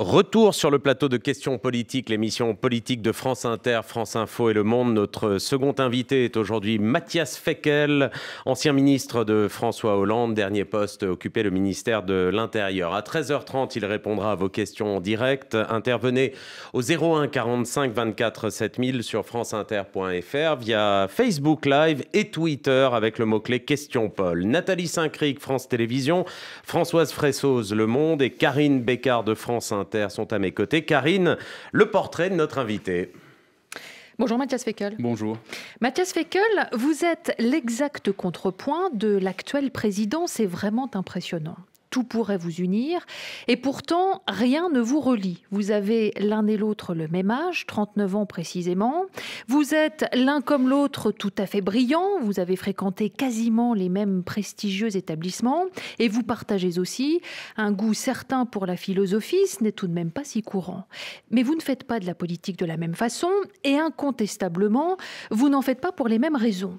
Retour sur le plateau de questions politiques, l'émission politique de France Inter, France Info et Le Monde. Notre second invité est aujourd'hui Mathias Feckel, ancien ministre de François Hollande, dernier poste occupé le ministère de l'Intérieur. À 13h30, il répondra à vos questions en direct. Intervenez au 01 45 24 7000 sur franceinter.fr via Facebook Live et Twitter avec le mot-clé Question Paul. Nathalie Saint-Cric, France Télévisions, Françoise Fressoz, Le Monde et Karine Bécard de France Inter sont à mes côtés. Karine, le portrait de notre invité. Bonjour Mathias Feckel. Bonjour. Mathias Feckel, vous êtes l'exact contrepoint de l'actuel président. C'est vraiment impressionnant tout pourrait vous unir. Et pourtant, rien ne vous relie. Vous avez l'un et l'autre le même âge, 39 ans précisément. Vous êtes l'un comme l'autre tout à fait brillant. Vous avez fréquenté quasiment les mêmes prestigieux établissements. Et vous partagez aussi un goût certain pour la philosophie. Ce n'est tout de même pas si courant. Mais vous ne faites pas de la politique de la même façon. Et incontestablement, vous n'en faites pas pour les mêmes raisons.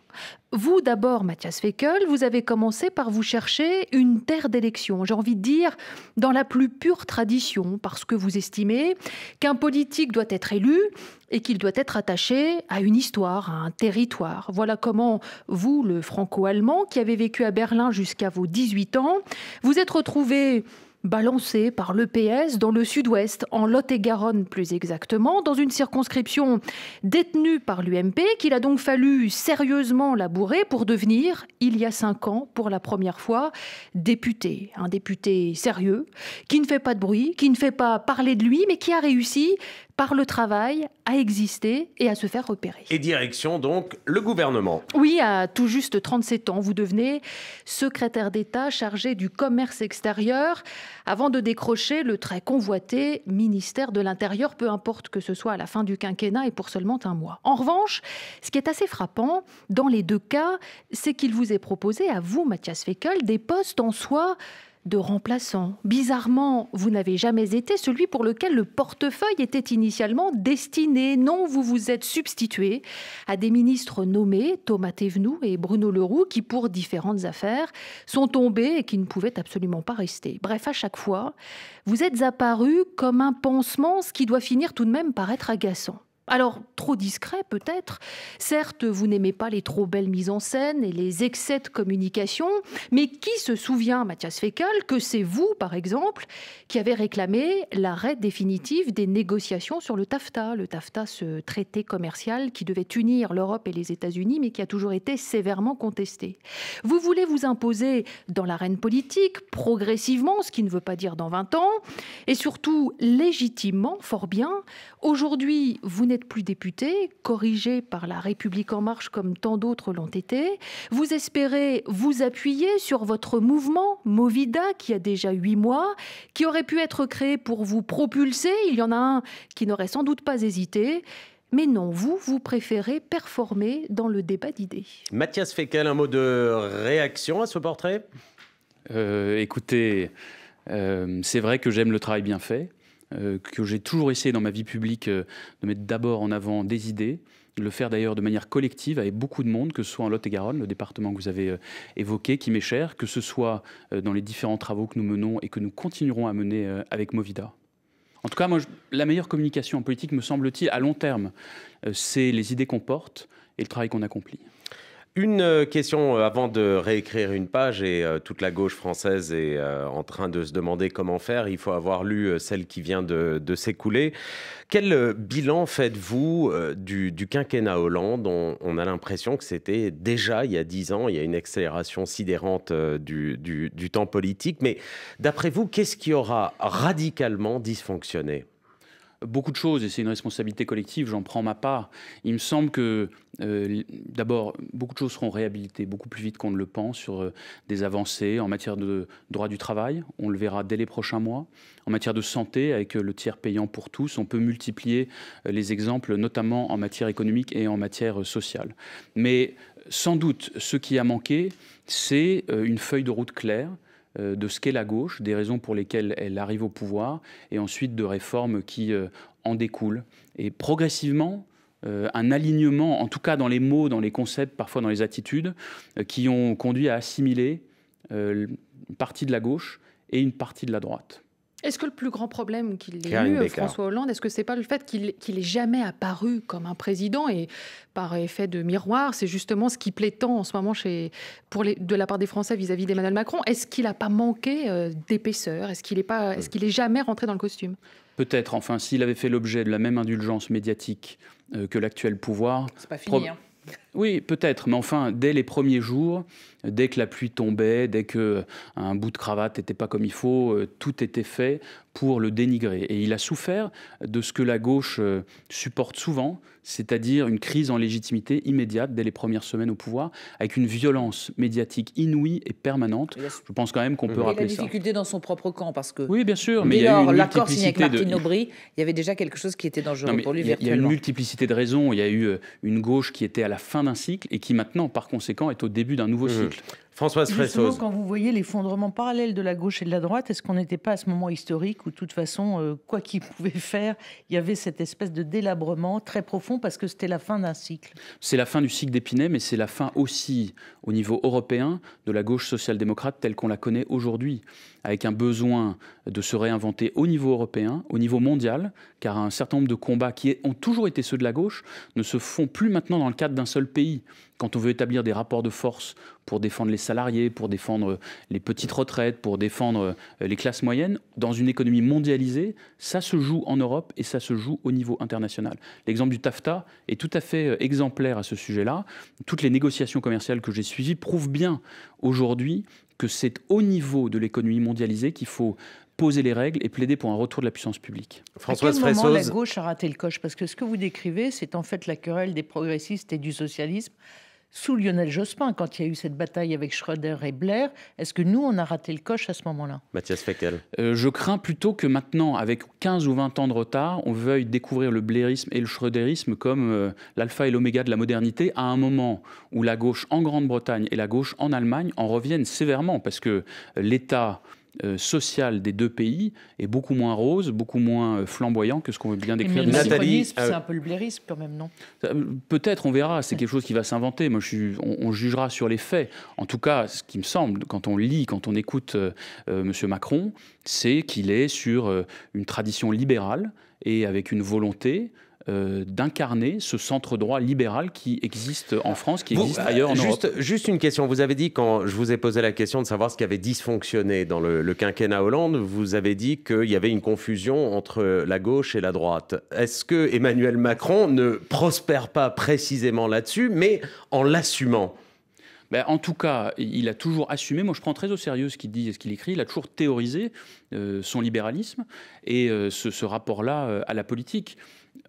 Vous d'abord, Mathias Feckel, vous avez commencé par vous chercher une terre d'élection, j'ai envie de dire dans la plus pure tradition, parce que vous estimez qu'un politique doit être élu et qu'il doit être attaché à une histoire, à un territoire. Voilà comment vous, le franco-allemand, qui avez vécu à Berlin jusqu'à vos 18 ans, vous êtes retrouvé balancé par l'EPS dans le sud-ouest, en Lot-et-Garonne plus exactement, dans une circonscription détenue par l'UMP qu'il a donc fallu sérieusement labourer pour devenir, il y a cinq ans, pour la première fois, député. Un député sérieux, qui ne fait pas de bruit, qui ne fait pas parler de lui, mais qui a réussi par le travail à exister et à se faire repérer. Et direction donc le gouvernement. Oui, à tout juste 37 ans, vous devenez secrétaire d'État chargé du commerce extérieur avant de décrocher le très convoité ministère de l'Intérieur, peu importe que ce soit à la fin du quinquennat et pour seulement un mois. En revanche, ce qui est assez frappant dans les deux cas, c'est qu'il vous est proposé à vous, Mathias Feckel, des postes en soi de remplaçant. Bizarrement, vous n'avez jamais été celui pour lequel le portefeuille était initialement destiné. Non, vous vous êtes substitué à des ministres nommés, Thomas Thévenoux et Bruno Leroux, qui, pour différentes affaires, sont tombés et qui ne pouvaient absolument pas rester. Bref, à chaque fois, vous êtes apparu comme un pansement, ce qui doit finir tout de même par être agaçant. Alors, trop discret peut-être. Certes, vous n'aimez pas les trop belles mises en scène et les excès de communication, mais qui se souvient, Mathias Fécal, que c'est vous, par exemple, qui avez réclamé l'arrêt définitif des négociations sur le TAFTA, le TAFTA, ce traité commercial qui devait unir l'Europe et les États-Unis, mais qui a toujours été sévèrement contesté. Vous voulez vous imposer dans l'arène politique, progressivement, ce qui ne veut pas dire dans 20 ans, et surtout légitimement, fort bien. Aujourd'hui, vous n'êtes plus député, corrigé par la République en marche comme tant d'autres l'ont été. Vous espérez vous appuyer sur votre mouvement Movida qui a déjà huit mois, qui aurait pu être créé pour vous propulser. Il y en a un qui n'aurait sans doute pas hésité. Mais non, vous, vous préférez performer dans le débat d'idées. Mathias Fekel, un mot de réaction à ce portrait euh, Écoutez, euh, c'est vrai que j'aime le travail bien fait. Euh, que j'ai toujours essayé dans ma vie publique euh, de mettre d'abord en avant des idées, de le faire d'ailleurs de manière collective avec beaucoup de monde, que ce soit en Lot-et-Garonne, le département que vous avez euh, évoqué, qui m'est cher, que ce soit dans les différents travaux que nous menons et que nous continuerons à mener avec Movida. En tout cas, moi, la meilleure communication en politique, me semble-t-il, à long terme, c'est les idées qu'on porte et le travail qu'on accomplit. Une euh, question euh, avant de réécrire une page, et euh, toute la gauche française est en train de se demander comment faire. Il faut avoir lu celle qui vient de, s'écouler. Quel bilan faites-vous du, quinquennat Hollande on, a l'impression que c'était déjà il y a dix ans, il y a une accélération sidérante du temps politique. Mais d'après vous, qu'est-ce qui aura radicalement dysfonctionné beaucoup de choses et c'est une responsabilité collective, j'en prends ma part. Il me semble que euh, d'abord, beaucoup de choses seront réhabilitées beaucoup plus vite qu'on ne le pense sur euh, des avancées en matière de droit du travail, on le verra dès les prochains mois. En matière de santé, avec euh, le tiers payant pour tous, on peut multiplier les exemples, notamment en matière économique et en matière sociale. Mais sans doute, ce qui a manqué, c'est une feuille de route claire euh, de ce qu'est la gauche, des raisons pour lesquelles elle arrive au pouvoir, et ensuite de réformes qui euh, en découlent. Et progressivement, euh, un alignement, en tout cas dans les mots, dans les concepts, parfois dans les attitudes, qui ont conduit à assimiler une partie de la gauche et une partie de la droite. Est-ce que le plus grand problème qu'il ait eu, François Hollande, est-ce que ce n'est pas le fait qu'il n'ait jamais apparu comme un président et par effet de miroir, c'est justement ce qui plaît tant en ce moment chez, de la part des Français vis-à-vis d'Emmanuel Macron Est-ce qu'il n'a pas manqué euh, d'épaisseur Est-ce qu'il n'est euh. est-ce est jamais rentré dans le costume Peut-être. Enfin, s'il avait fait l'objet de la même indulgence médiatique euh, que l'actuel pouvoir, c'est pas fini. Hein. Oui, peut-être, mais enfin, dès les premiers jours, dès que la pluie tombait, dès que euh, un bout de cravate n'était pas comme il faut, euh, tout était fait pour le dénigrer. Et il a souffert de ce que la gauche euh, supporte souvent, c'est-à-dire une crise en légitimité immédiate dès les premières semaines au pouvoir, avec une violence médiatique inouïe et permanente. Je pense quand même qu'on peut rappeler ça. la difficulté dans son propre camp, parce que... Oui, bien sûr, mais il l'accord signé avec Martine Aubry, il y avait déjà quelque chose qui était dangereux pour lui Il y a une multiplicité de raisons. Il y a eu une gauche qui était à la fin d'un cycle et qui maintenant, par conséquent, est au début d'un nouveau mmh. cycle. Justement, quand vous voyez l'effondrement parallèle de la gauche et de la droite, est-ce qu'on n'était pas à ce moment historique où, de toute façon, euh, quoi qu'il pouvait faire, il y avait cette espèce de délabrement très profond parce que c'était la fin d'un cycle C'est la fin du cycle d'Épinay, mais c'est la fin aussi, au niveau européen, de la gauche social-démocrate telle qu'on la connaît aujourd'hui, avec un besoin de se réinventer au niveau européen, au niveau mondial, car un certain nombre de combats qui ont toujours été ceux de la gauche ne se font plus maintenant dans le cadre d'un seul pays quand on veut établir des rapports de force pour défendre les salariés, pour défendre euh, les petites retraites, pour défendre euh, les classes moyennes, dans une économie mondialisée, ça se joue en Europe et ça se joue au niveau international. L'exemple du TAFTA est tout à fait euh, exemplaire à ce sujet-là. Toutes les négociations commerciales que j'ai suivies prouvent bien aujourd'hui que c'est au niveau de l'économie mondialisée qu'il faut poser les règles et plaider pour un retour de la puissance publique. Françoise à quel moment la gauche a raté le coche Parce que ce que vous décrivez, c'est en fait la querelle des progressistes et du socialisme sous Lionel Jospin, quand il y a eu cette bataille avec Schröder et Blair. Est-ce que nous, on a raté le coche à ce moment-là Mathias Feckel. Euh, je crains plutôt que maintenant, avec 15 ou 20 ans de retard, on veuille découvrir le blairisme et le schröderisme comme euh, l'alpha et l'oméga de la modernité, à un moment où la gauche en Grande-Bretagne et la gauche en Allemagne en reviennent sévèrement, parce que l'État sociale euh, social des deux pays est beaucoup moins rose, beaucoup moins euh, flamboyant que ce qu'on veut bien décrire. Nathalie, c'est euh, un peu le blérisme quand même, non Peut-être, on verra. C'est quelque chose qui va s'inventer. Moi, je on, jugera sur les faits. En tout cas, ce qui me semble, quand on lit, quand on écoute Monsieur M. Macron, c'est qu'il est sur une tradition libérale et avec une volonté euh, d'incarner ce centre droit libéral qui existe en France, qui existe euh, ailleurs en juste, Europe. Juste une question. Vous avez dit, quand je vous ai posé la question de savoir ce qui avait dysfonctionné dans le, quinquennat Hollande, vous avez dit qu'il y avait une confusion entre la gauche et la droite. Est-ce que Emmanuel Macron ne prospère pas précisément là-dessus, mais en l'assumant ben, en tout cas, il a toujours assumé. Moi, je prends très au sérieux ce qu'il dit et ce qu'il écrit. Il a toujours théorisé euh, son libéralisme et ce, rapport-là à la politique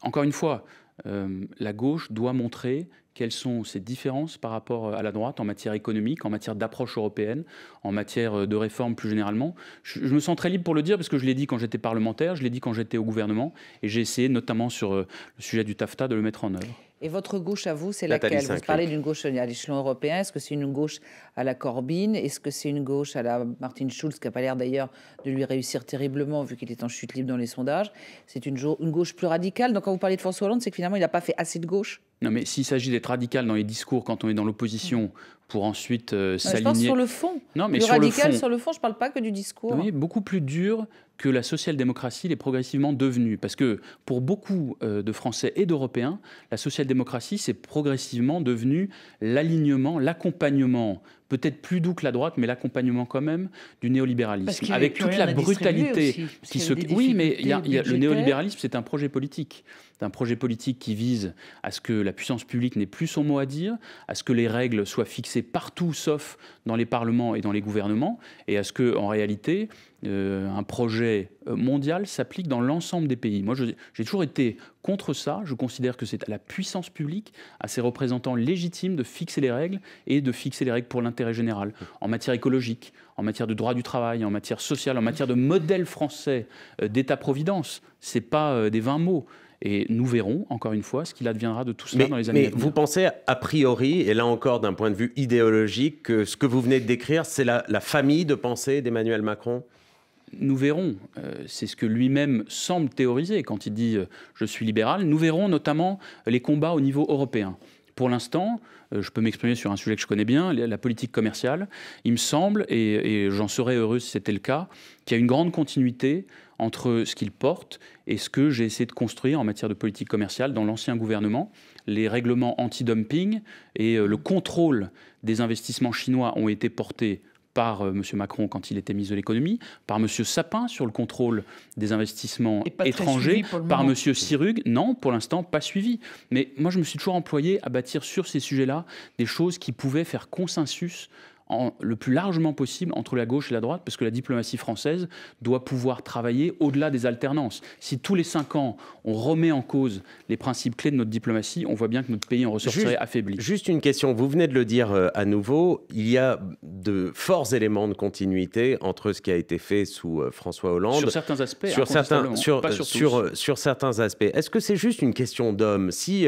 encore une fois, euh, la gauche doit montrer quelles sont ses différences par rapport euh, à la droite en matière économique, en matière d'approche européenne, en matière euh, de réforme plus généralement. je, me sens très libre pour le dire parce que je l'ai dit quand j'étais parlementaire, je l'ai dit quand j'étais au gouvernement et j'ai essayé notamment sur le sujet du TAFTA de le mettre en œuvre. Et votre gauche à vous, c'est laquelle Vous parlez d'une gauche à l'échelon européen. Est-ce que c'est une gauche à la Corbyn Est-ce que c'est une gauche à la Martin Schulz, qui n'a pas l'air d'ailleurs de lui réussir terriblement, vu qu'il est en chute libre dans les sondages C'est une, une gauche plus radicale. Donc quand vous parlez de François Hollande, c'est que finalement, il n'a pas fait assez de gauche non, mais s'il s'agit d'être radical dans les discours quand on est dans l'opposition pour ensuite euh, s'aligner. sur le fond. Non, mais radical, sur le fond, je ne parle pas que du discours. Oui, beaucoup plus dur que la social-démocratie l'est progressivement devenue. Parce que pour beaucoup euh, de Français et d'Européens, la social-démocratie, c'est progressivement devenu l'alignement, l'accompagnement peut-être plus doux que la droite, mais l'accompagnement quand même du néolibéralisme, avec toute la brutalité qui se. Oui, mais le néolibéralisme, c'est un projet politique, c'est un projet politique qui vise à ce que la puissance publique n'ait plus son mot à dire, à ce que les règles soient fixées partout, sauf dans les parlements et dans les gouvernements, et à ce que, en réalité, euh, un projet euh, mondial s'applique dans l'ensemble des pays. Moi, j'ai toujours été Contre ça, je considère que c'est à la puissance publique, à ses représentants légitimes de fixer les règles et de fixer les règles pour l'intérêt général en matière écologique, en matière de droit du travail, en matière sociale, en matière de modèle français euh, d'État-providence. Ce n'est pas euh, des 20 mots. Et nous verrons, encore une fois, ce qu'il adviendra de tout cela dans les années à venir. Vous pensez, a priori, et là encore d'un point de vue idéologique, que ce que vous venez de décrire, c'est la famille de pensée d'Emmanuel Macron nous verrons, euh, c'est ce que lui-même semble théoriser quand il dit euh, je suis libéral, nous verrons notamment les combats au niveau européen. Pour l'instant, euh, je peux m'exprimer sur un sujet que je connais bien, la politique commerciale. Il me semble, et, et j'en serais heureux si c'était le cas, qu'il y a une grande continuité entre ce qu'il porte et ce que j'ai essayé de construire en matière de politique commerciale dans l'ancien gouvernement. Les règlements anti-dumping et le contrôle des investissements chinois ont été portés par euh, M. Macron quand il était ministre de l'économie, par M. Sapin sur le contrôle des investissements étrangers, par M. Sirug. Non, pour l'instant, pas suivi. Mais moi, je me suis toujours employé à bâtir sur ces sujets-là des choses qui pouvaient faire consensus le plus largement possible entre la gauche et la droite, parce que la diplomatie française doit pouvoir travailler au-delà des alternances. Si tous les cinq ans, on remet en cause les principes clés de notre diplomatie, on voit bien que notre pays en ressortirait affaibli. Juste une question, vous venez de le dire euh, à nouveau, il y a de forts éléments de continuité entre ce qui a été fait sous euh, François Hollande. Sur certains aspects, sur certains, sur, pas euh, sur, certains aspects. Est-ce que c'est juste une question d'homme Si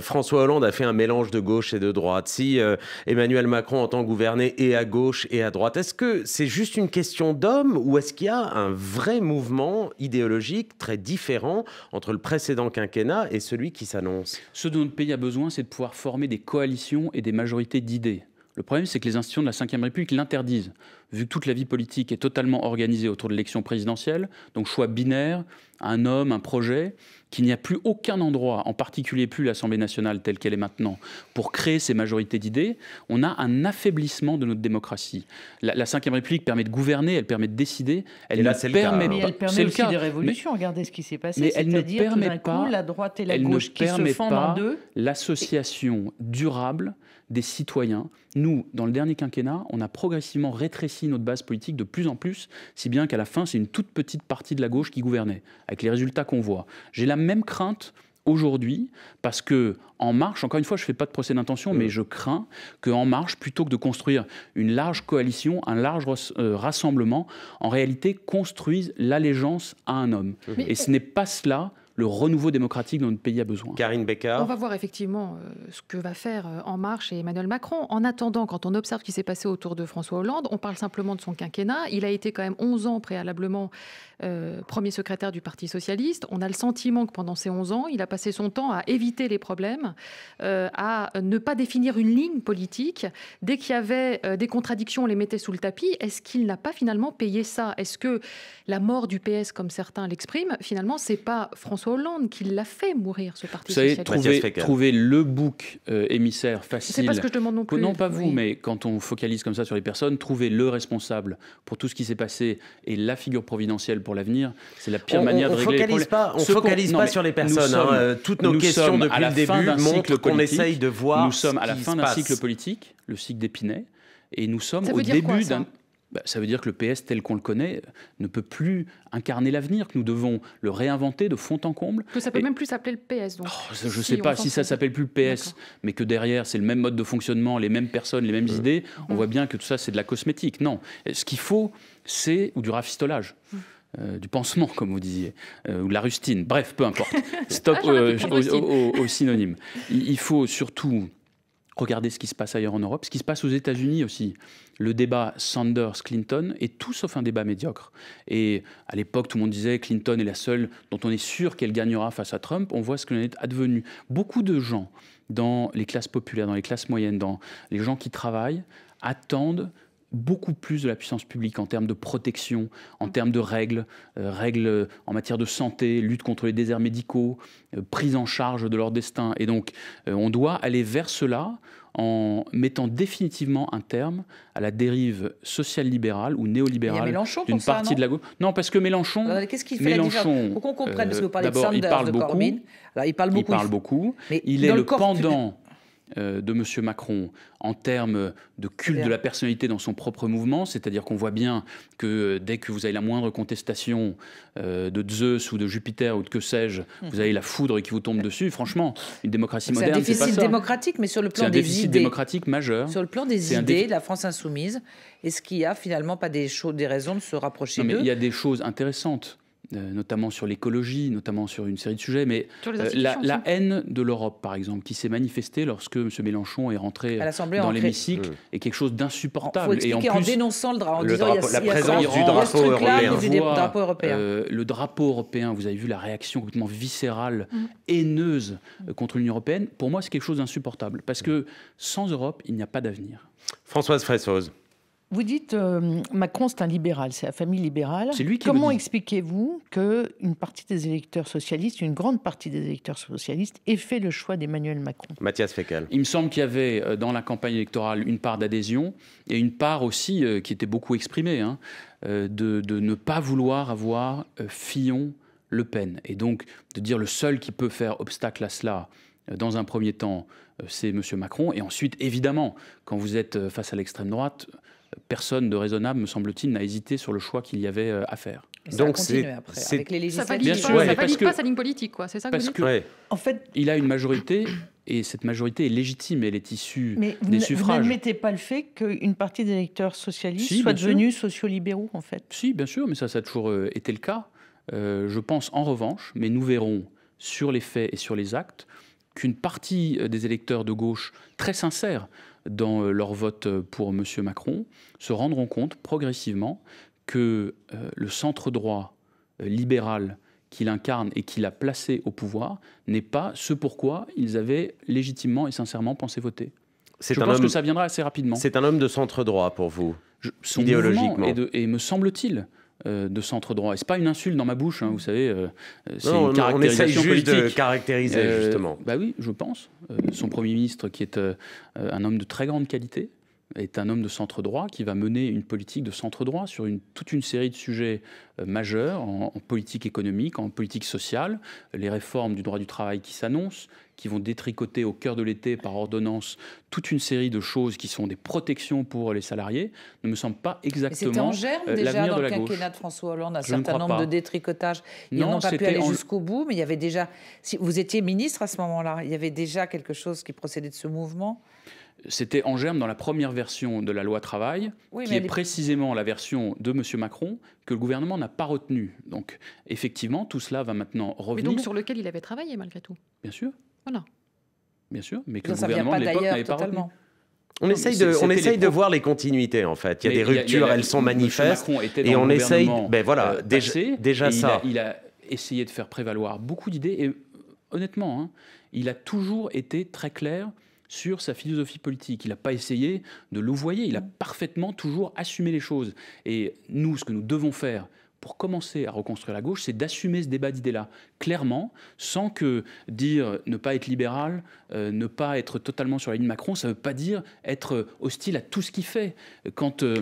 François Hollande a fait un mélange de gauche et de droite, si Emmanuel Macron, en tant que et à gauche et à droite. Est-ce que c'est juste une question d'homme ou est-ce qu'il y a un vrai mouvement idéologique très différent entre le précédent quinquennat et celui qui s'annonce Ce dont le pays a besoin, c'est de pouvoir former des coalitions et des majorités d'idées. Le problème, c'est que les institutions de la Ve République l'interdisent, vu que toute la vie politique est totalement organisée autour de l'élection présidentielle, donc choix binaire, un homme, un projet qu'il n'y a plus aucun endroit, en particulier plus l'Assemblée nationale telle qu'elle est maintenant, pour créer ces majorités d'idées, on a un affaiblissement de notre démocratie. La, Ve République permet de gouverner, elle permet de décider, elle permet pas. Elle aussi le des révolutions. regardez ce qui s'est passé. elle ne permet pas. la droite et la gauche se fendent L'association durable des citoyens. Nous, dans le dernier quinquennat, on a progressivement rétréci notre base politique de plus en plus, si bien qu'à la fin, c'est une toute petite partie de la gauche qui gouvernait, avec les résultats qu'on voit. J'ai la même crainte aujourd'hui parce que En Marche, encore une fois, je ne fais pas de procès d'intention, mais euh. je crains qu'En Marche, plutôt que de construire une large coalition, un large euh, rassemblement, en réalité construise l'allégeance à un homme. Et ce n'est pas cela le renouveau démocratique dont notre pays a besoin. Karine Becker. On va voir effectivement euh, ce que va faire euh, En Marche et Emmanuel Macron. En attendant, quand on observe ce qui s'est passé autour de François Hollande, on parle simplement de son quinquennat. Il a été quand même 11 ans préalablement euh, premier secrétaire du Parti socialiste. On a le sentiment que pendant ces 11 ans, il a passé son temps à éviter les problèmes, à ne pas définir une ligne politique. Dès qu'il y avait des contradictions, on les mettait sous le tapis. Est-ce qu'il n'a pas finalement payé ça Est-ce que la mort du PS, comme certains l'expriment, finalement, c'est pas François Hollande qui l'a fait mourir, ce parti vous Trouver, le bouc euh, émissaire facile. C'est pas ce que je demande non plus. Non, pas vous, mais quand on focalise comme ça sur les personnes, trouver le responsable pour tout ce qui s'est passé et la figure providentielle pour l'avenir, c'est la pire manière de régler les on ne focalise pas sur les personnes. Hein, euh, toutes nos questions depuis le début montrent qu'on essaye de voir. Nous sommes à la fin d'un cycle politique, le cycle d'Épinay, et nous sommes au début d'un bah, ça veut dire que le PS tel qu'on le connaît euh, ne peut plus incarner l'avenir, que nous devons le réinventer de fond en comble. Que ça peut même plus s'appeler le PS. Donc, oh, je ne sais pas si ça s'appelle plus le PS, mais que derrière c'est le même mode de fonctionnement, les mêmes personnes, les mêmes euh. idées, on voit bien que tout ça c'est de la cosmétique. Non, euh, ce qu'il faut, c'est ou du rafistolage. Hum. du pansement, comme vous disiez, ou de la rustine, bref, peu importe. Stop ah, aux, synonymes. il faut surtout Regardez ce qui se passe ailleurs en Europe, ce qui se passe aux États-Unis aussi. Le débat Sanders-Clinton est tout sauf un débat médiocre. Et à l'époque, tout le monde disait Clinton est la seule dont on est sûr qu'elle gagnera face à Trump. On voit ce que l'on est advenu. Beaucoup de gens dans les classes populaires, dans les classes moyennes, dans les gens qui travaillent, attendent beaucoup plus de la puissance publique en termes de protection, en mm. termes de règles, euh, règles euh, en matière de santé, lutte contre les déserts médicaux, euh, prise en charge de leur destin. Et donc, on doit aller vers cela en mettant définitivement un terme à la dérive sociale libérale ou néolibérale d'une partie de la gauche. Non, parce que Mélenchon. Qu'est-ce qu'il fait Mélenchon, Pour qu'on comprenne, parce que vous parlez de il parle beaucoup, il parle beaucoup. Il parle beaucoup. il est le, pendant. Euh, de M. Macron en termes de culte de la personnalité dans son propre mouvement, c'est-à-dire qu'on voit bien que euh, dès que vous avez la moindre contestation euh, de Zeus ou de Jupiter ou de que sais-je, vous mhm. avez la foudre qui vous tombe dessus. Franchement, une démocratie moderne, c'est pas un démocratique, mais sur le plan des idées. C'est un démocratique majeur. Sur le plan des idées, la France insoumise, est-ce qu'il n'y a finalement pas des, des raisons de se rapprocher mais Il y a des choses intéressantes. Euh, notamment sur l'écologie, notamment sur une série de sujets, mais euh, la, haine de l'Europe, par exemple, qui s'est manifestée lorsque M. Mélenchon est rentré dans l'hémicycle, mmh. est quelque chose d'insupportable. Et en, plus, en dénonçant le, drapeau, la du drapeau européen. Euh, le drapeau européen, vous avez vu la réaction complètement viscérale, mmh. haineuse contre l'Union européenne. Pour moi, c'est quelque chose d'insupportable, parce que sans Europe, il n'y a pas d'avenir. Françoise Fressose. Vous dites euh, Macron, c'est un libéral, c'est la famille libérale. C'est lui qui Comment expliquez-vous qu'une partie des électeurs socialistes, une grande partie des électeurs socialistes, ait fait le choix d'Emmanuel Macron Mathias Fécal. Il me semble qu'il y avait euh, dans la campagne électorale une part d'adhésion et une part aussi euh, qui était beaucoup exprimée hein, de, de, ne pas vouloir avoir Fillon. Le Pen. Et donc, de dire le seul qui peut faire obstacle à cela, dans un premier temps, c'est M. Macron. Et ensuite, évidemment, quand vous êtes face à l'extrême droite, personne de raisonnable, me semble-t-il, n'a hésité sur le choix qu'il y avait euh, à faire. Ça Donc c'est Ça valide, pas, pas sa ligne politique, C'est ça En fait, il a une majorité et cette majorité est légitime, elle est issue des suffrages. Mais vous n'admettez pas le fait qu'une partie des électeurs socialistes soit soit devenus sociolibéraux, en fait. Si, bien sûr, mais ça, ça a toujours euh, été le cas. Euh, je pense en revanche, mais nous verrons sur les faits et sur les actes, qu'une partie des électeurs de gauche très sincères dans euh, leur vote pour M. Macron, se rendront compte progressivement que euh, le centre droit euh, libéral qu'il incarne et qu'il a placé au pouvoir n'est pas ce pourquoi ils avaient légitimement et sincèrement pensé voter. Je pense que ça viendra assez rapidement. C'est un homme de centre droit pour vous, idéologiquement. et me semble-t-il, euh, de centre droit. Et ce pas une insulte dans ma bouche, hein, vous savez. Euh, euh, c'est une caractérisation politique. de caractériser justement. Bah oui, je pense. son premier ministre, qui est un homme de très grande qualité, est un homme de centre droit qui va mener une politique de centre droit sur toute une série de sujets majeurs en, politique économique, en politique sociale, les réformes du droit du travail qui s'annoncent, qui vont détricoter au cœur de l'été par ordonnance toute une série de choses qui sont des protections pour les salariés ne me semble pas exactement c'était en euh, germe, déjà dans le quinquennat de François Hollande un certain nombre de détricotages. Ils n'ont pas pu aller jusqu'au bout, mais il y avait déjà. Si vous étiez ministre à ce moment-là, il y avait déjà quelque chose qui procédait de ce mouvement c'était en germe dans la première version de la loi travail, qui est, est précisément la version de M. Macron que le gouvernement n'a pas retenue. Donc effectivement, tout cela va maintenant revenir. Mais donc sur lequel il avait travaillé malgré tout. Bien sûr. Voilà. Bien sûr, mais que le gouvernement pas totalement. On essaye, de, on essaye de voir les continuités, en fait. Il y a des ruptures, elles sont manifestes. et on essaye. Ben voilà, euh, déjà, il ça. A, il a, essayé de faire prévaloir beaucoup d'idées. Et euh, honnêtement, hein, il a toujours été très clair sur sa philosophie politique. Il n'a pas essayé de louvoyer. Il a mm. parfaitement toujours assumé les choses. Et nous, ce que nous devons faire, pour commencer à reconstruire la gauche, c'est d'assumer ce débat d'idées-là, clairement, sans que dire ne pas être libéral, euh, ne pas être totalement sur la ligne Macron, ça ne veut pas dire être euh, hostile à tout ce qu'il fait. Quand. Euh,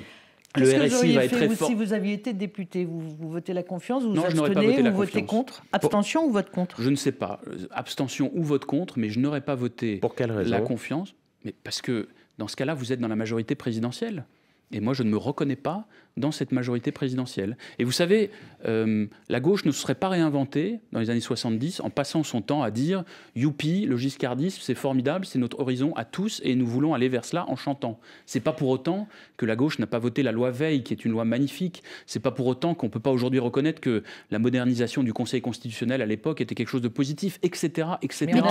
le RSI va être fort. Si vous aviez été député, vous, votez la confiance, vous vous abstenez, vous votez contre Abstention ou vote contre Je ne sais pas. Abstention ou vote contre, mais je n'aurais pas voté pour quelle raison la confiance. Mais parce que dans ce cas-là, vous êtes dans la majorité présidentielle. Et moi, je ne me reconnais pas dans cette majorité présidentielle. Et vous savez, euh, la gauche ne se serait pas réinventée dans les années 70 en passant son temps à dire Youpi, le giscardisme, c'est formidable, c'est notre horizon à tous et nous voulons aller vers cela en chantant. C'est pas pour autant que la gauche n'a pas voté la loi Veil, qui est une loi magnifique. C'est pas pour autant qu'on peut pas aujourd'hui reconnaître que la modernisation du Conseil constitutionnel à l'époque était quelque chose de positif, etc. on en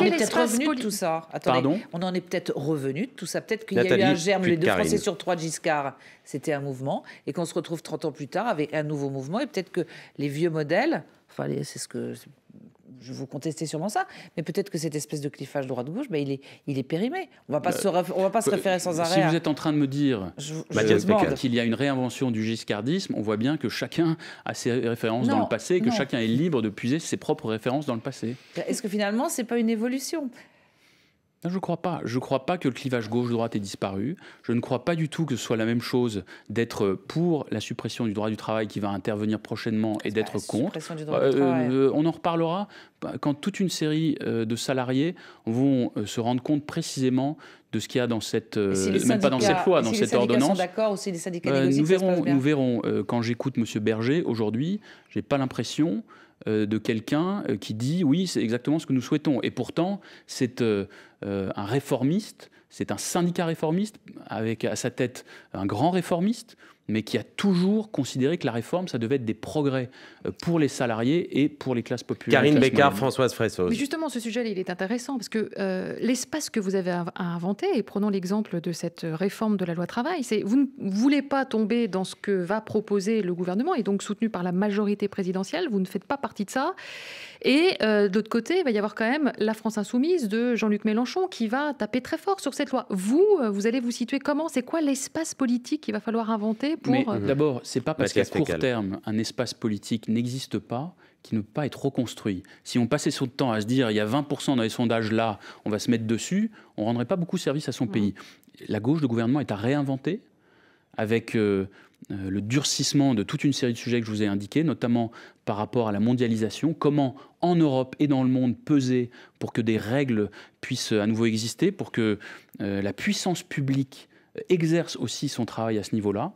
est peut-être revenu de tout ça. Pardon on en est peut-être revenu de tout ça. Peut-être qu'il y a eu un germe, les deux Français sur trois de Giscard, c'était un mouvement. Et se retrouve 30 ans plus tard avec un nouveau mouvement et peut-être que les vieux modèles, enfin, c'est ce que je vous contester sûrement ça, mais peut-être que cette espèce de clivage droite-gauche, ben il, est, il est périmé. On ne va pas, euh, se, on va pas se bah, référer sans arrêt. Si vous êtes en train de me dire qu'il y a une réinvention du giscardisme, on voit bien que chacun a ses références dans le passé, que chacun est libre de puiser ses propres références dans le passé. Est-ce que finalement, ce n'est pas une évolution je ne crois pas. Je ne crois pas que le clivage gauche-droite ait disparu. Je ne crois pas du tout que ce soit la même chose d'être pour la suppression du droit du travail qui va intervenir prochainement et d'être contre. Euh, euh, euh, on en reparlera quand toute une série de salariés vont se rendre compte précisément de ce qu'il y a dans cette, même pas dans cette loi, dans cette ordonnance. d'accord, Nous verrons, nous verrons. quand j'écoute Monsieur Berger aujourd'hui, j'ai pas l'impression de quelqu'un qui dit oui, c'est exactement ce que nous souhaitons. Et pourtant, cette... Euh, un réformiste, c'est un syndicat réformiste avec à sa tête un grand réformiste mais qui a toujours considéré que la réforme, ça devait être des progrès euh, pour les salariés et pour les classes populaires. Karine Bécard, Françoise Fressos. Mais justement, ce sujet, là il est intéressant parce que euh, l'espace que vous avez à inventer, et prenons l'exemple de cette réforme de la loi travail, c'est vous ne voulez pas tomber dans ce que va proposer le gouvernement et donc soutenu par la majorité présidentielle, vous ne faites pas partie de ça. Et euh, d'autre côté, il va y avoir quand même la France insoumise de Jean-Luc Mélenchon qui va taper très fort sur cette loi. Vous, vous allez vous situer comment C'est quoi l'espace politique qu'il va falloir inventer mais d'abord, euh, mhm. d'abord, c'est pas parce qu'à court terme, un espace politique n'existe pas qui ne peut pas être reconstruit. Si on passait son temps à se dire il y a 20% dans les sondages là, on va se mettre dessus, on rendrait pas beaucoup service à son mhm. pays. La gauche de gouvernement est à réinventer avec euh, euh, le durcissement de toute une série de sujets que je vous ai indiqués, notamment par rapport à la mondialisation, comment en Europe et dans le monde peser pour que des règles puissent à nouveau exister, pour que la puissance publique exerce aussi son travail à ce niveau-là.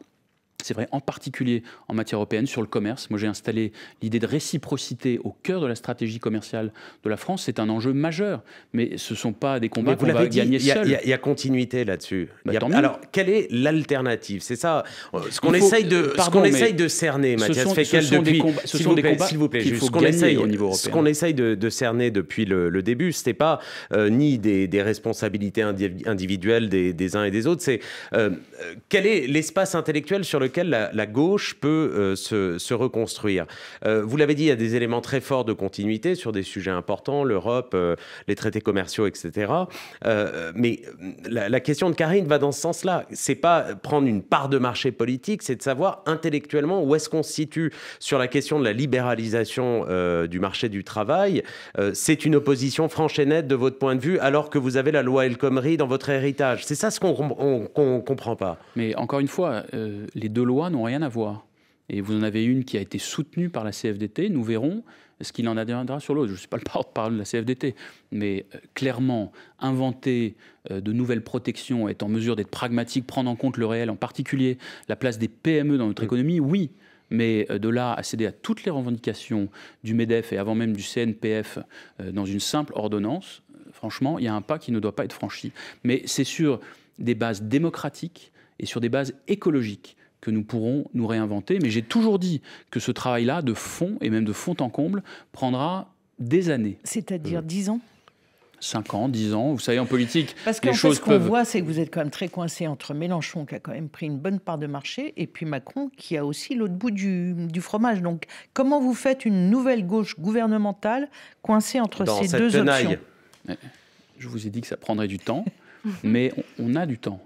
C'est vrai en particulier en matière européenne sur le commerce. Moi, j'ai installé l'idée de réciprocité au cœur de la stratégie commerciale de la France. C'est un enjeu majeur, mais ce ne sont pas des combats Vous va dit, gagner Il y, a continuité là-dessus. Bah, alors, quelle est l'alternative C'est ça, euh, ce qu'on essaye, de, essaye de cerner, Mathias ce ce sont des combats, s'il vous plaît, au niveau européen. Ce qu'on essaye de, cerner depuis le, début, ce n'est pas euh, ni des, responsabilités individuelles des, uns et des autres, c'est euh, quel est l'espace intellectuel sur lequel quelle la, gauche peut euh, se, reconstruire. Euh, vous l'avez dit, il y a des éléments très forts de continuité sur des sujets importants, l'Europe, euh, les traités commerciaux, etc. mais la, question de Karine va dans ce sens-là. C'est pas prendre une part de marché politique, c'est de savoir intellectuellement où est-ce qu'on se situe sur la question de la libéralisation du marché du travail. c'est une opposition franche et nette de votre point de vue, alors que vous avez la loi El Khomri dans votre héritage. C'est ça ce qu'on ne comprend pas. Mais encore une fois, les deux lois n'ont rien à voir. Et vous en avez une qui a été soutenue par la CFDT. Nous verrons ce qu'il en adviendra sur l'autre. Je ne suis pas le porte-parole de la CFDT, mais euh, clairement, inventer euh, de nouvelles protections, être en mesure d'être pragmatique, prendre en compte le réel, en particulier la place des PME dans notre économie, oui. Mais euh, de là à céder à toutes les revendications du MEDEF et avant même du CNPF dans une simple ordonnance, franchement, il y a un pas qui ne doit pas être franchi. Mais c'est sur des bases démocratiques et sur des bases écologiques que nous pourrons nous réinventer. Mais j'ai toujours dit que ce travail-là, de fond, et même de fond en comble, prendra des années. C'est-à-dire euh, dix ans 5 ans, 10 ans. Vous savez, en politique, Parce les en ce qu'on voit, c'est que vous êtes quand même très coincé entre Mélenchon, qui a quand même pris une bonne part de marché, et puis Macron, qui a aussi l'autre bout du, du, fromage. Donc, comment vous faites une nouvelle gauche gouvernementale coincée entre Dans ces cette deux tenaille. options Je vous ai dit que ça prendrait du temps, mais on a du temps.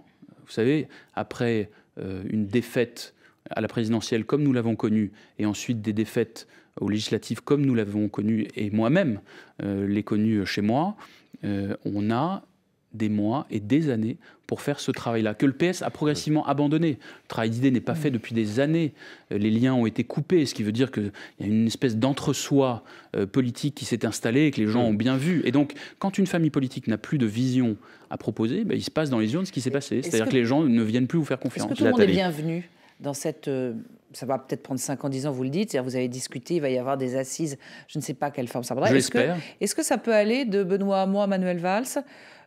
Vous savez, après euh, une défaite à la présidentielle comme nous l'avons connue, et ensuite des défaites aux législatives comme nous l'avons connue, et moi-même euh, l'ai connue chez moi, euh, on a des mois et des années pour faire ce travail-là, que le PS a progressivement abandonné. Le travail d'idée n'est pas fait depuis des années. Euh, les liens ont été coupés, ce qui veut dire qu'il y a une espèce d'entre-soi euh, politique qui s'est installée et que les gens ont bien vu. Et donc, quand une famille politique n'a plus de vision à proposer, ben, il se passe dans les urnes ce qui s'est passé. C'est-à-dire que... les gens ne viennent plus vous faire confiance. Est-ce que tout le monde est bienvenu dans cette euh, ça va peut-être prendre 5 ans, 10 ans, vous le dites, vous avez discuté, il va y avoir des assises, je ne sais pas quelle forme ça prendra. Est-ce que, est que, ça peut aller de Benoît à moi, Manuel Valls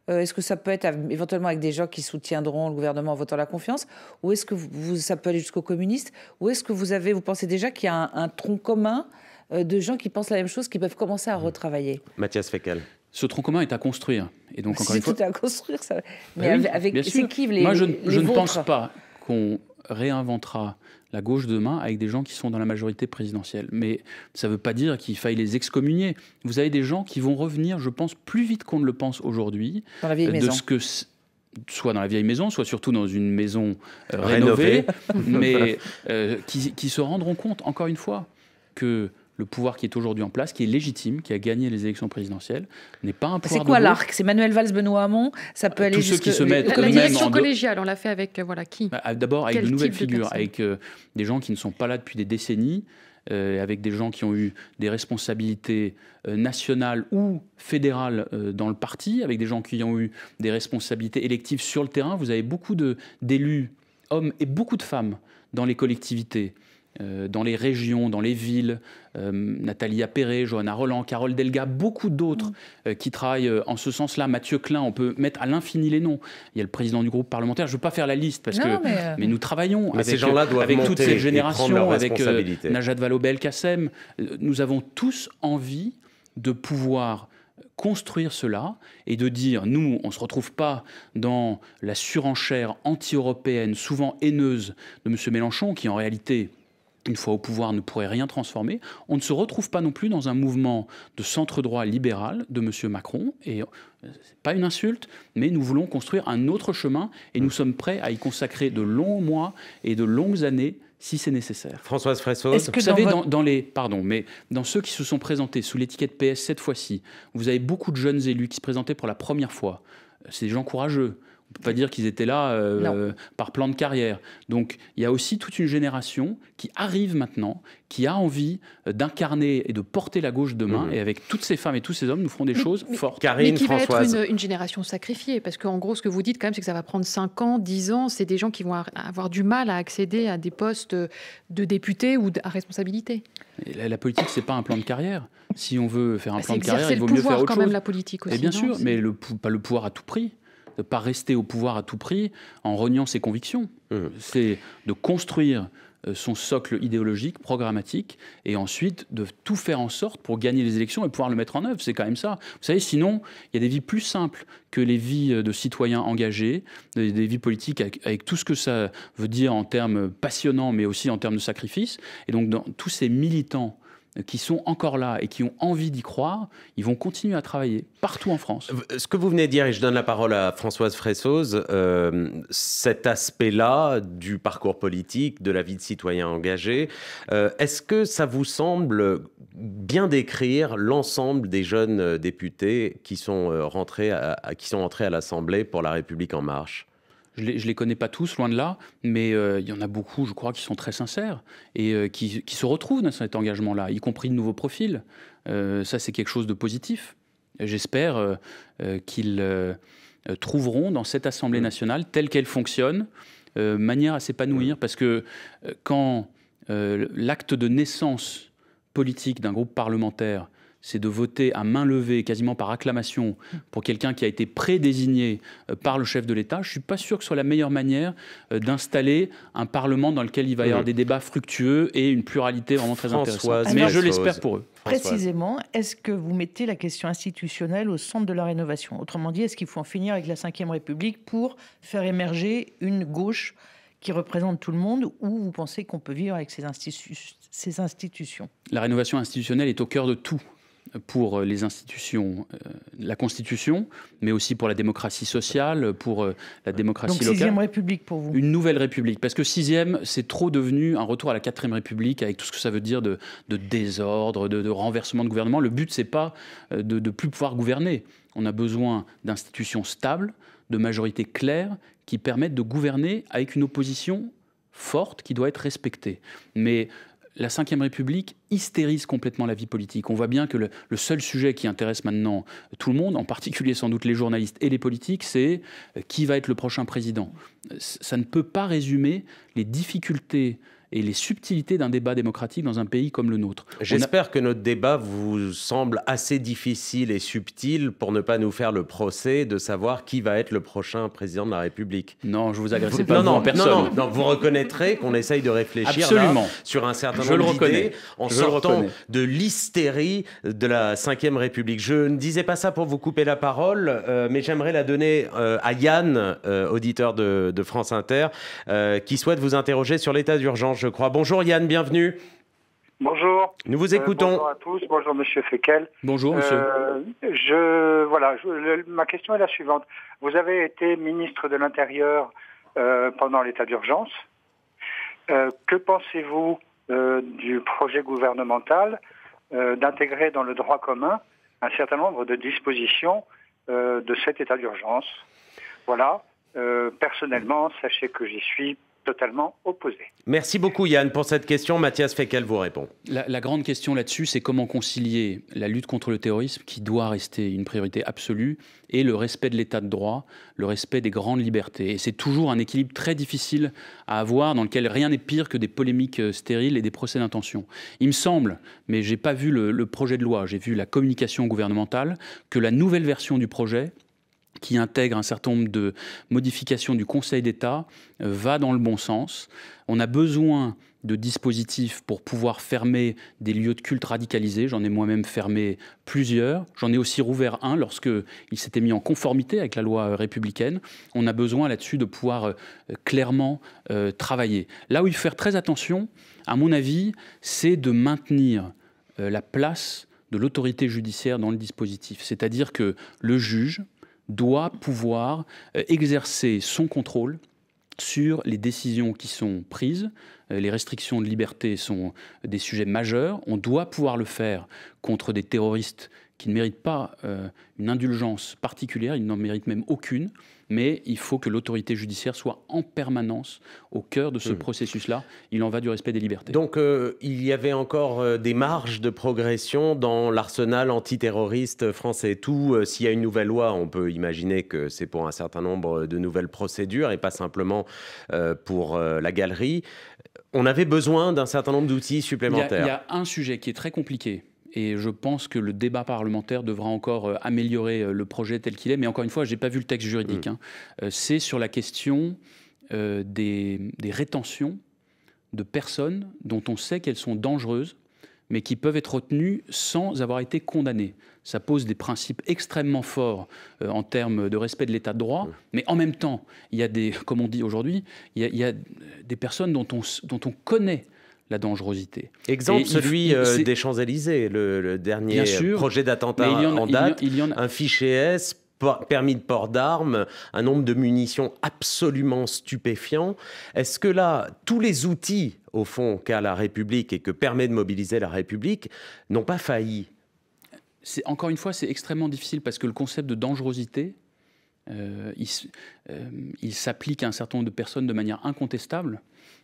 euh, est-ce que ça peut être éventuellement avec des gens qui soutiendront le gouvernement en votant la confiance Ou est-ce que vous, ça peut aller jusqu'aux communistes Ou est-ce que vous avez, vous pensez déjà qu'il y a un, tronc commun euh, de gens qui pensent la même chose, qui peuvent commencer à mmh. retravailler. Mathias Fekel. Ce tronc commun est à construire. Et donc, encore une fois. tout à construire, ça. Mais bah avec, avec qui Moi, je ne pense pas qu'on réinventera la gauche demain avec des gens qui sont dans la majorité présidentielle. Mais ça ne veut pas dire qu'il faille les excommunier. Vous avez des gens qui vont revenir, je pense, plus vite qu'on ne le pense aujourd'hui. Dans la vieille euh, de maison. Ce que soit dans la vieille maison, soit surtout dans une maison euh, rénovée, mais euh, qui, qui, se rendront compte, encore une fois, que le pouvoir qui est aujourd'hui en place, qui est légitime, qui a gagné les élections présidentielles, n'est pas un pouvoir. C'est quoi l'arc C'est Manuel Valls, Benoît Hamon Ça peut aller Tous ceux qui se mettent la, direction collégiale, on l'a fait avec euh, voilà qui bah, D'abord avec de nouvelles figures, avec euh, des gens qui ne sont pas là depuis des décennies. Euh, avec des gens qui ont eu des responsabilités nationales ou fédérales dans le parti, avec des gens qui ont eu des responsabilités électives sur le terrain. Vous avez beaucoup d'élus, hommes et beaucoup de femmes dans les collectivités euh, dans les régions, dans les villes, euh, Nathalie Perret, Johanna Roland, Carole Delga, beaucoup d'autres mm. euh, qui travaillent en ce sens-là. Mathieu Klein, on peut mettre à l'infini les noms. Il y a le président du groupe parlementaire. Je ne veux pas faire la liste parce que mais, nous travaillons avec, avec toutes ces générations, avec Najat Vallaud-Belkacem. Nous avons tous envie de pouvoir construire cela et de dire nous, on ne se retrouve pas dans la surenchère anti-européenne, souvent haineuse de M. Mélenchon, qui en réalité une fois au pouvoir, ne pourrait rien transformer. On ne se retrouve pas non plus dans un mouvement de centre-droit libéral de M. Macron. Et n'est euh, pas une insulte, mais nous voulons construire un autre chemin et nous mm. sommes prêts à y consacrer de longs mois et de longues années si c'est nécessaire. Françoise Fressoz ?– vous savez, dans, les, pardon, mais dans ceux qui se sont présentés sous l'étiquette PS cette fois-ci, vous avez beaucoup de jeunes élus qui se présentaient pour la première fois. Euh, c'est des gens courageux. On peut pas dire qu'ils étaient là euh, par plan de carrière. Donc il y a aussi toute une génération qui arrive maintenant, qui a envie euh, d'incarner et de porter la gauche demain. Mhm. Et avec toutes ces femmes et tous ces hommes, nous ferons des choses fortes. Karine, mais qui va être une, génération sacrifiée Parce qu'en gros, ce que vous dites quand même, c'est que ça va prendre 5 ans, 10 ans. C'est des gens qui vont avoir du mal à accéder à des postes de députés ou à responsabilité. la, politique, politique, c'est pas un plan de carrière. Si on veut faire un bah, plan de carrière, il vaut mieux faire autre chose. C'est le pouvoir quand même la politique eh aussi. Et bien sûr, mais le, pas le pouvoir à tout prix de pas rester au pouvoir à tout prix en reniant ses convictions. Mmh. C'est de construire euh, son socle idéologique, programmatique, et ensuite de tout faire en sorte pour gagner les élections et pouvoir le mettre en œuvre. C'est quand même ça. Vous savez, sinon, il y a des vies plus simples que les vies euh, de citoyens engagés, des, vies politiques avec, tout ce que ça veut dire en termes passionnants, mais aussi en termes de sacrifices. Et donc, dans tous ces militants qui sont encore là et qui ont envie d'y croire, ils vont continuer à travailler partout en France. Ce que vous venez de dire, et je donne la parole à Françoise Fressoz, euh, cet aspect-là du parcours politique, de la vie de citoyen engagé, euh, est-ce que ça vous semble bien décrire l'ensemble des jeunes euh, députés qui sont rentrés qui sont entrés à l'Assemblée pour La République en marche je ne les, connais pas tous, loin de là, mais euh, il y en a beaucoup, je crois, qui sont très sincères et euh, qui, qui, se retrouvent dans cet engagement-là, y compris de nouveaux profils. Euh, ça, c'est quelque chose de positif. J'espère qu'ils trouveront dans cette Assemblée nationale, telle qu'elle fonctionne, manière à s'épanouir. Parce que quand l'acte de naissance politique d'un groupe parlementaire c'est de voter à main levée, quasiment par acclamation, pour quelqu'un qui a été prédésigné euh, par le chef de l'État, je ne suis pas sûr que ce soit la meilleure manière euh, d'installer un Parlement dans lequel il va y avoir des débats fructueux et une pluralité vraiment très Françoise, intéressante. Mais je l'espère pour eux. Précisément, est-ce que vous mettez la question institutionnelle au centre de la rénovation Autrement dit, est-ce qu'il faut en finir avec la Ve République pour faire émerger une gauche qui représente tout le monde ou vous pensez qu'on peut vivre avec ces institutions La rénovation institutionnelle est au cœur de tout pour euh, les institutions, euh, la Constitution, mais aussi pour la démocratie sociale, pour euh, la démocratie Donc, Sixième République pour vous. Une nouvelle République, parce que sixième, c'est trop devenu un retour à la quatrième République avec tout ce que ça veut dire de, désordre, de, renversement de gouvernement. Le but, c'est pas de, de plus pouvoir gouverner. On a besoin d'institutions stables, de majorités claires qui permettent de gouverner avec une opposition forte qui doit être respectée. Mais la Ve République hystérise complètement la vie politique. On voit bien que le, seul sujet qui intéresse maintenant euh, tout le monde, en particulier sans doute les journalistes et les politiques, c'est euh, qui va être le prochain président. Euh, ça ne peut pas résumer les difficultés et les subtilités d'un débat démocratique dans un pays comme le nôtre. J'espère que notre débat vous semble assez difficile et subtil pour ne pas nous faire le procès de savoir qui va être le prochain président de la République. Non, je vous agresse pas. Non, non, personne. Non, vous reconnaîtrez qu'on essaye de réfléchir Là, sur un certain je nombre d'idées en sortant de l'hystérie de la Ve République. Je ne disais pas ça pour vous couper la parole, euh, mais j'aimerais la donner euh, à Yann, euh, auditeur de France Inter, qui souhaite vous interroger sur l'état d'urgence je crois. Bonjour Yann, bienvenue. Bonjour. Nous vous euh, écoutons. bonjour à tous. Bonjour Monsieur Fekel. Bonjour Monsieur. Euh, je voilà. ma question est la suivante. Vous avez été ministre de l'Intérieur euh, pendant l'état d'urgence. que pensez-vous du projet gouvernemental d'intégrer dans le droit commun un certain nombre de dispositions de cet état d'urgence Voilà. personnellement, sachez que j'y suis totalement opposés. Merci beaucoup Yann pour cette question. Mathias Fekel vous répond. La, grande question là-dessus, c'est comment concilier la lutte contre le terrorisme, qui doit rester une priorité absolue, et le respect de l'état de droit, le respect des grandes libertés. Et c'est toujours un équilibre très difficile à avoir, dans lequel rien n'est pire que des polémiques euh, stériles et des procès d'intention. Il me semble, mais je n'ai pas vu le projet de loi, j'ai vu la communication gouvernementale, que la nouvelle version du projet qui intègre un certain nombre de modifications du Conseil d'État, euh, va dans le bon sens. On a besoin de dispositifs pour pouvoir fermer des lieux de culte radicalisés. J'en ai moi-même fermé plusieurs. J'en ai aussi rouvert un lorsque il s'était mis en conformité avec la loi euh, républicaine. On a besoin là-dessus de pouvoir euh, clairement travailler. Là où il faut faire très attention, à mon avis, c'est de maintenir la place de l'autorité judiciaire dans le dispositif. C'est-à-dire que le juge, doit pouvoir euh, exercer son contrôle sur les décisions qui sont prises. Euh, les restrictions de liberté sont euh, des sujets majeurs. On doit pouvoir le faire contre des terroristes qui ne méritent pas une indulgence particulière, ils n'en méritent même aucune mais il faut que l'autorité judiciaire soit en permanence au cœur de ce hmm. processus-là. Il en va du respect des libertés. Donc euh, il y avait encore euh, des marges de progression dans l'arsenal antiterroriste français. Tout, euh, s'il y a une nouvelle loi, on peut imaginer que c'est pour un certain nombre de nouvelles procédures et pas simplement pour la galerie. On avait besoin d'un certain nombre d'outils supplémentaires. Il y a un sujet qui est très compliqué, et je pense que le débat parlementaire devra encore euh, améliorer euh, le projet tel qu'il est. Mais encore une fois, je n'ai pas vu le texte juridique. Mm. Hein. Euh, c'est sur la question des, rétentions de personnes dont on sait qu'elles sont dangereuses, mais qui peuvent être retenues sans avoir été condamnées. Ça pose des principes extrêmement forts en termes de respect de l'état de droit, mm. mais en même temps, il y a des, comme on dit aujourd'hui, il, y a des personnes dont on, dont on connaît la dangerosité. Exemple, celui euh, des Champs-Élysées, le, dernier projet d'attentat en, date, il y un fichier S permis de port d'armes, un nombre de munitions absolument stupéfiant. Est-ce que là, tous les outils, au fond, qu'a la République et que permet de mobiliser la République, n'ont pas failli Encore une fois, c'est extrêmement difficile parce que le concept de dangerosité, euh, euh, il s'applique à un certain nombre de personnes de manière incontestable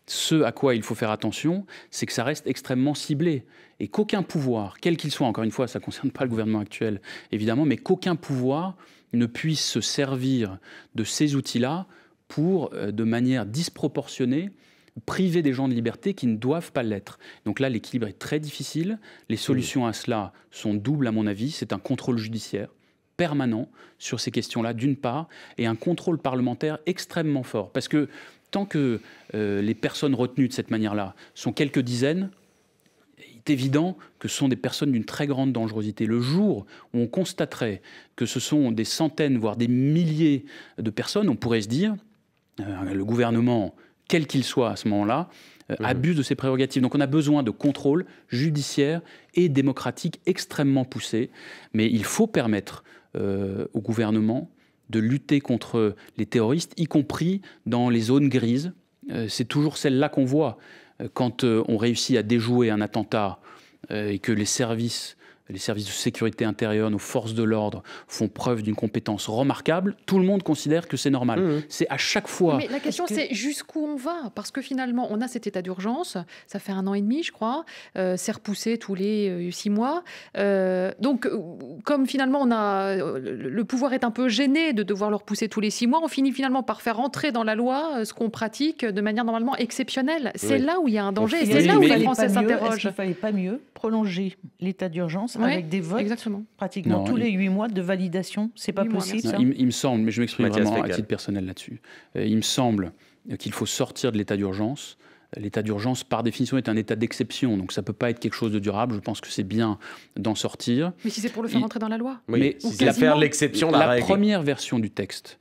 ce à quoi il faut faire attention, c'est que ça reste extrêmement ciblé et qu'aucun pouvoir, quel qu'il soit, encore une fois, ça ne concerne pas le gouvernement actuel, évidemment, mais qu'aucun pouvoir ne puisse se servir de ces outils-là pour, euh, de manière disproportionnée, priver des gens de liberté qui ne doivent pas l'être. Donc là, l'équilibre est très difficile. Les solutions à cela sont doubles, à mon avis. C'est un contrôle judiciaire permanent sur ces questions-là, d'une part, et un contrôle parlementaire extrêmement fort. Parce que Tant que euh, les personnes retenues de cette manière-là sont quelques dizaines, il est évident que ce sont des personnes d'une très grande dangerosité. Le jour où on constaterait que ce sont des centaines, voire des milliers de personnes, on pourrait se dire, euh, le gouvernement, quel qu'il soit à ce moment-là, euh, mhm. abuse de ses prérogatives. Donc on a besoin de contrôles judiciaires et démocratiques extrêmement poussés. mais il faut permettre au gouvernement de lutter contre les terroristes, y compris dans les zones grises. Euh, c'est toujours celle-là qu'on voit. Euh, quand euh, on réussit à déjouer un attentat et que les services les services de sécurité intérieure, nos forces de l'ordre font preuve d'une compétence remarquable, tout le monde considère que c'est normal. Mmh. C'est à chaque fois. Mais la question, c'est jusqu'où on va Parce que finalement, on a cet état d'urgence, ça fait un an et demi, je crois, euh, c'est repoussé tous les euh, six mois. Euh, donc, comme finalement, on a, le pouvoir est un peu gêné de devoir le repousser tous les six mois, on finit finalement par faire entrer dans la loi ce qu'on pratique de manière normalement exceptionnelle. C'est là où il y a un danger, c'est là où les Français s'interrogent. Il ne fallait pas mieux prolonger l'état d'urgence avec des votes exactement. pratiquement tous les 8 mois de validation. C'est pas possible. il, me semble, mais je m'exprime vraiment à titre personnel là-dessus. Euh, il me semble qu'il faut sortir de l'état d'urgence. L'état d'urgence, par définition, est un état d'exception, donc ça ne peut pas être quelque chose de durable. Je pense que c'est bien d'en sortir. Mais si c'est pour le faire rentrer dans la loi. mais si l'exception, la, première version du texte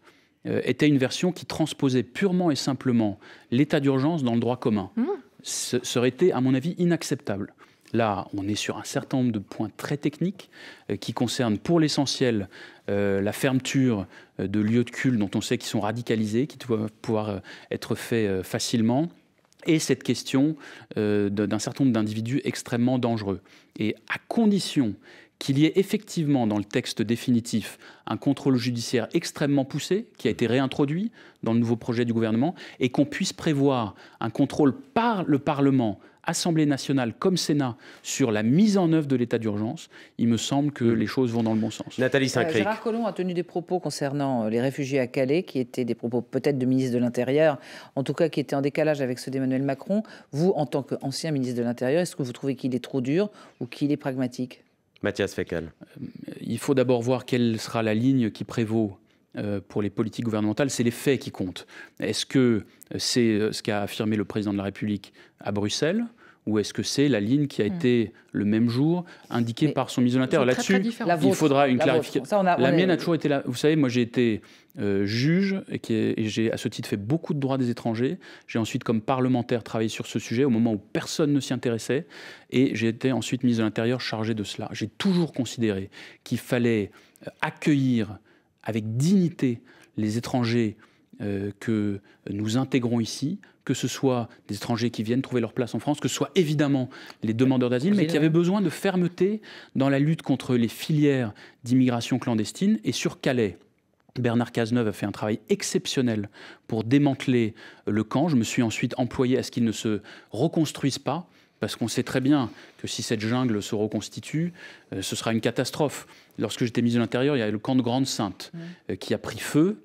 euh, était une version qui transposait purement et simplement l'état d'urgence dans le droit commun. Mmh. Ce serait été, à mon avis, inacceptable. Là, on est sur un certain nombre de points très techniques euh, qui concernent pour l'essentiel euh, la fermeture euh, de lieux de culte dont on sait qu'ils sont radicalisés, qui doivent pouvoir être faits facilement, et cette question d'un certain nombre d'individus extrêmement dangereux. Et à condition qu'il y ait effectivement dans le texte définitif un contrôle judiciaire extrêmement poussé, qui a été réintroduit dans le nouveau projet du gouvernement, et qu'on puisse prévoir un contrôle par le Parlement Assemblée nationale comme Sénat, sur la mise en œuvre de l'état d'urgence, il me semble que mm. les choses vont dans le bon sens. Nathalie saint euh, Gérard Collomb a tenu des propos concernant euh, les réfugiés à Calais, qui étaient des propos peut-être de ministre de l'Intérieur, en tout cas qui étaient en décalage avec ceux d'Emmanuel Macron. Vous, en tant qu'ancien ministre de l'Intérieur, est-ce que vous trouvez qu'il est trop dur ou qu'il est pragmatique Mathias fécal euh, Il faut d'abord voir quelle sera la ligne qui prévaut euh, pour les politiques gouvernementales, c'est les faits qui comptent. Est-ce que euh, c'est euh, ce qu'a affirmé le président de la République à Bruxelles ou est-ce que c'est la ligne qui a hmm. été le même jour indiquée par son mise de l'Intérieur Là-dessus, il faudra une clarification. La, mienne a toujours été là. Vous savez, moi j'ai été juge et, j'ai à ce titre fait beaucoup de droits des étrangers. J'ai ensuite, comme parlementaire, travaillé sur ce sujet au moment où personne ne s'y intéressait. Et j'ai été ensuite mise à l'Intérieur chargé de cela. J'ai toujours considéré qu'il fallait accueillir avec dignité les étrangers euh, que nous intégrons ici, que ce soit des étrangers qui viennent trouver leur place en France, que ce soit évidemment les demandeurs d'asile, mais qui avaient besoin de fermeté dans la lutte contre les filières d'immigration clandestine. Et sur Calais, Bernard Cazeneuve a fait un travail exceptionnel pour démanteler le camp. Je me suis ensuite employé à ce qu'il ne se reconstruise pas, parce qu'on sait très bien que si cette jungle se reconstitue, euh, ce sera une catastrophe lorsque j'étais ministre de l'Intérieur, il y a le camp de Grande-Sainte euh, qui a pris feu,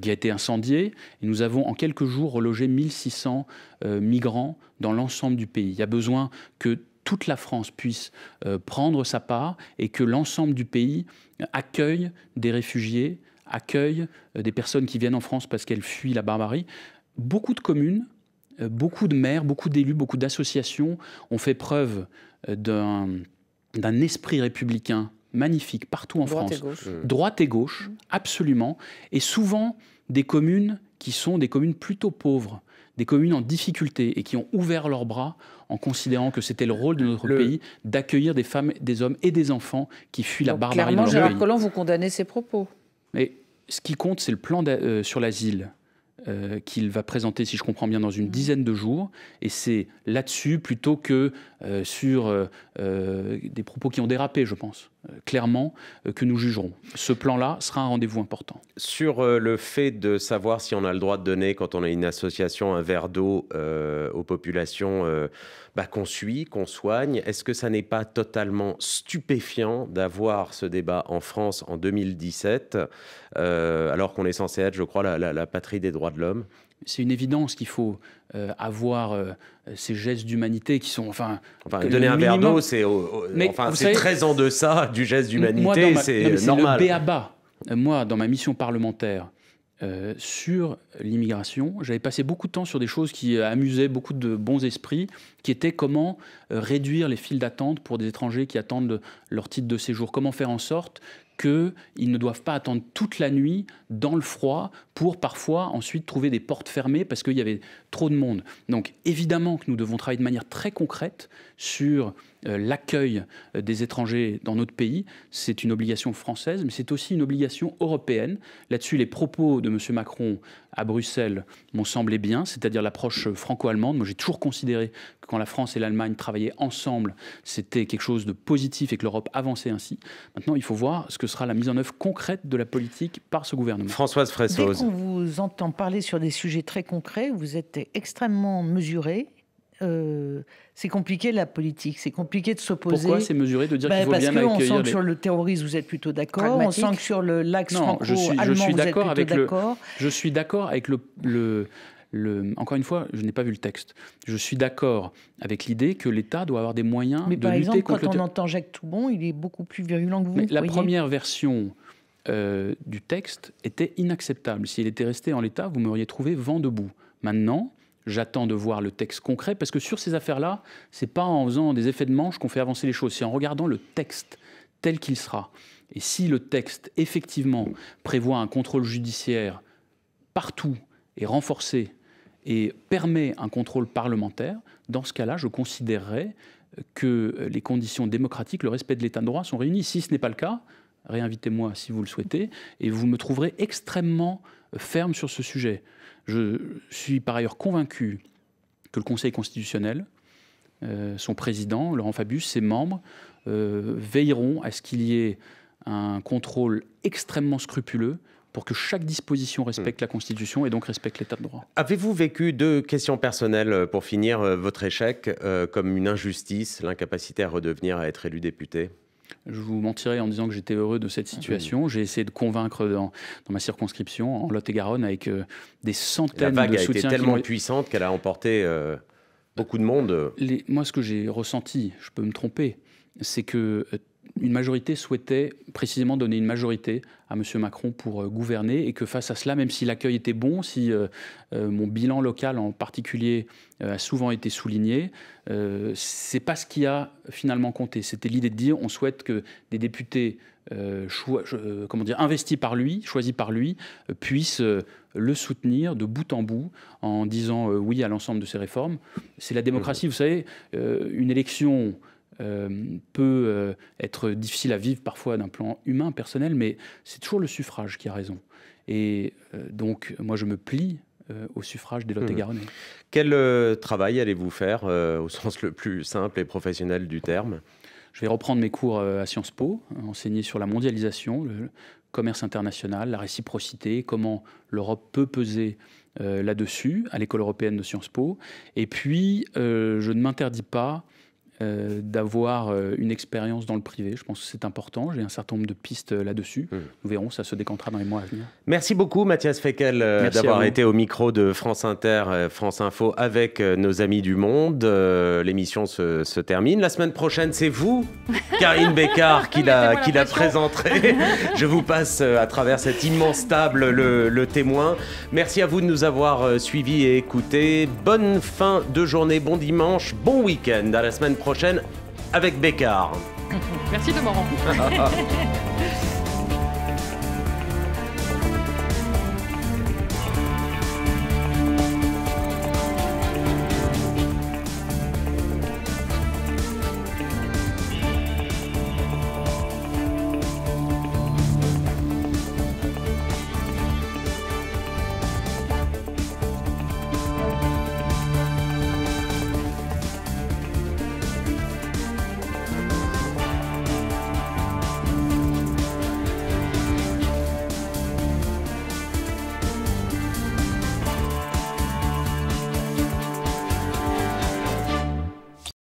qui a été incendié. Et nous avons en quelques jours relogé 1600 euh, migrants dans l'ensemble du pays. Il y a besoin que toute la France puisse euh, prendre sa part et que l'ensemble du pays accueille des réfugiés, accueille des personnes qui viennent en France parce qu'elles fuient la barbarie. Beaucoup de communes, beaucoup de maires, beaucoup d'élus, beaucoup d'associations ont fait preuve d'un esprit républicain magnifique, partout en France. Euh. Droite et gauche, mm. absolument. Et souvent des communes qui sont des communes plutôt pauvres, des communes en difficulté et qui ont ouvert leurs bras en considérant que c'était le rôle de notre pays d'accueillir des femmes, des hommes et des enfants qui fuient la barbarie. Clairement, Gérard vous condamnez ces propos. Mais ce qui compte, c'est le plan euh, sur l'asile euh, qu'il va présenter, si je comprends bien, dans une mhm. dizaine de jours. Et c'est là-dessus plutôt que euh, sur euh, des propos qui ont dérapé, je pense, clairement, que nous jugerons. Ce plan-là sera un rendez-vous important. Sur le fait de savoir si on a le droit de donner, quand on a une association, un verre d'eau aux populations bah, qu'on suit, qu'on soigne, est-ce que ça n'est pas totalement stupéfiant d'avoir ce débat en France en 2017 euh, alors qu'on est censé être, je crois, la, patrie des droits de l'homme c'est une évidence qu'il faut euh, avoir euh, ces gestes d'humanité qui sont enfin. donner un verre d'eau, c'est très en deçà du geste d'humanité, c'est normal. Le Moi, dans ma mission parlementaire sur l'immigration, j'avais passé beaucoup de temps sur des choses qui amusaient beaucoup de bons esprits, qui étaient comment réduire les files d'attente pour des étrangers qui attendent leur titre de séjour, comment faire en sorte qu'ils ne doivent pas attendre toute la nuit dans le froid pour parfois ensuite trouver des portes fermées parce qu'il y avait trop de monde. Donc évidemment que nous devons travailler de manière très concrète sur euh, l'accueil euh, des étrangers dans notre pays. C'est une obligation française, mais c'est aussi une obligation européenne. Là-dessus, les propos de M. Macron à Bruxelles m'ont semblé bien, c'est-à-dire l'approche franco-allemande. Moi, j'ai toujours considéré que quand la France et l'Allemagne travaillaient ensemble, c'était quelque chose de positif et que l'Europe avançait ainsi. Maintenant, il faut voir ce que sera la mise en œuvre concrète de la politique par ce gouvernement. Françoise Fressoz. Dès qu'on vous entend parler sur des sujets très concrets, vous êtes extrêmement mesuré euh, c'est compliqué la politique, c'est compliqué de s'opposer. Pourquoi c'est mesuré de dire qu'il bah, faut parce que on sent que sur le terrorisme vous êtes plutôt d'accord, on sent que sur l'axe franco-allemand je suis, je d'accord avec le, je suis d'accord avec le, le encore une fois, je n'ai pas vu le texte. Je suis d'accord avec l'idée que l'État doit avoir des moyens mais de par exemple, quand on entend Jacques Toubon, il est beaucoup plus virulent que vous. Mais la première version euh, du texte était inacceptable. S'il était resté en l'état, vous m'auriez trouvé vent debout. Maintenant, j'attends de voir le texte concret parce que sur ces affaires-là, c'est pas en faisant des effets de manche qu'on fait avancer les choses, c'est en regardant le texte tel qu'il sera. Et si le texte effectivement prévoit un contrôle judiciaire partout et renforcé et permet un contrôle parlementaire, dans ce cas-là, je considérerais que les conditions démocratiques, le respect de l'état de droit sont réunies. Si ce n'est pas le cas, réinvitez-moi si vous le souhaitez, et vous me trouverez extrêmement euh, ferme sur ce sujet. Je suis par ailleurs convaincu que le Conseil constitutionnel, euh, son président, Laurent Fabius, ses membres, euh, veilleront à ce qu'il y ait un contrôle extrêmement scrupuleux pour que chaque disposition respecte mm. la Constitution et donc respecte l'état de droit. Avez-vous vécu deux questions personnelles euh, pour finir euh, votre échec euh, comme une injustice, l'incapacité à redevenir, à être élu député je vous mentirais en disant que j'étais heureux de cette mm. situation. J'ai essayé de convaincre dans, ma circonscription, en Lot-et-Garonne, avec des centaines de soutiens. La vague a été tellement puissante qu'elle a emporté beaucoup de monde. moi, ce que j'ai ressenti, je peux me tromper, c'est que une majorité souhaitait précisément donner une majorité à M. Macron pour euh, gouverner et que face à cela, même si l'accueil était bon, si euh, euh, mon bilan local en particulier a souvent été souligné, c'est pas ce qui a finalement compté. C'était l'idée de dire on souhaite que des députés comment dire, investis par lui, choisis par lui, puissent le soutenir de bout en bout en disant oui à l'ensemble de ces réformes. C'est la démocratie, vous savez, une élection euh, peut euh, être difficile à vivre parfois d'un plan humain, personnel, mais c'est toujours le suffrage qui a raison. Et euh, donc, moi, je me plie au suffrage des Lot-et-Garonne. Mhm. Quel travail allez-vous faire, au sens le plus simple et professionnel du terme Je vais reprendre mes cours à Sciences Po, enseigner sur la mondialisation, le commerce international, la réciprocité, comment l'Europe peut peser là-dessus, à l'école européenne de Sciences Po. Et puis, je ne m'interdis pas euh, d'avoir euh, une expérience dans le privé. Je pense que c'est important. J'ai un certain nombre de pistes euh, là-dessus. Hmm. Nous verrons, ça se décantera dans les mois à venir. Merci beaucoup, Mathias Fekel, d'avoir été au micro de France Inter, France Info, avec nos amis du monde. L'émission se, termine. La semaine prochaine, c'est vous, Karine Bécard, qui la, qui présenterez. Je vous passe à travers cette immense table le, le témoin. Merci à vous de nous avoir suivis et écoutés. Bonne fin de journée, bon dimanche, bon week-end. À la semaine prochaine prochaine avec Bécard. Merci de m'en